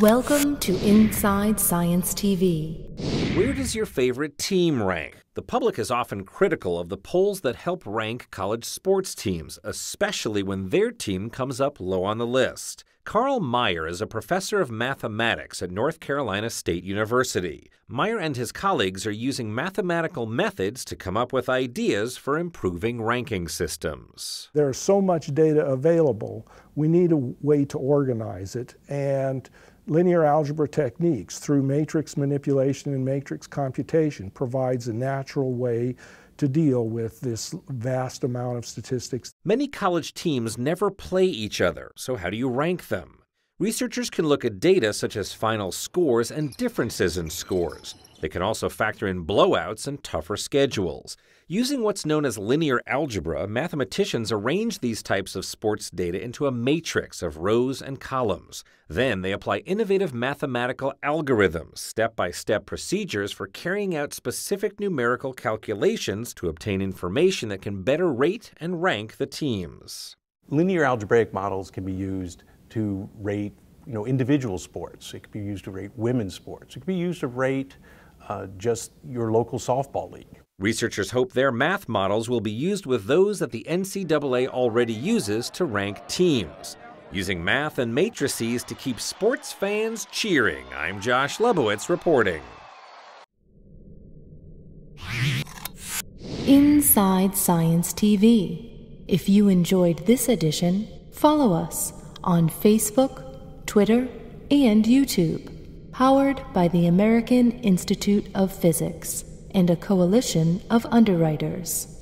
Welcome to Inside Science TV. Where does your favorite team rank? The public is often critical of the polls that help rank college sports teams, especially when their team comes up low on the list. Carl Meyer is a professor of mathematics at North Carolina State University. Meyer and his colleagues are using mathematical methods to come up with ideas for improving ranking systems. There is so much data available, we need a way to organize it. And linear algebra techniques through matrix manipulation and matrix computation provides a natural way to deal with this vast amount of statistics. Many college teams never play each other, so how do you rank them? Researchers can look at data such as final scores and differences in scores. They can also factor in blowouts and tougher schedules. Using what's known as linear algebra, mathematicians arrange these types of sports data into a matrix of rows and columns. Then they apply innovative mathematical algorithms, step-by-step -step procedures for carrying out specific numerical calculations to obtain information that can better rate and rank the teams. Linear algebraic models can be used to rate you know, individual sports. It could be used to rate women's sports. It could be used to rate uh, just your local softball league. Researchers hope their math models will be used with those that the NCAA already uses to rank teams. Using math and matrices to keep sports fans cheering, I'm Josh Lebowitz reporting. Inside Science TV. If you enjoyed this edition, follow us on Facebook, Twitter, and YouTube, powered by the American Institute of Physics and a coalition of underwriters.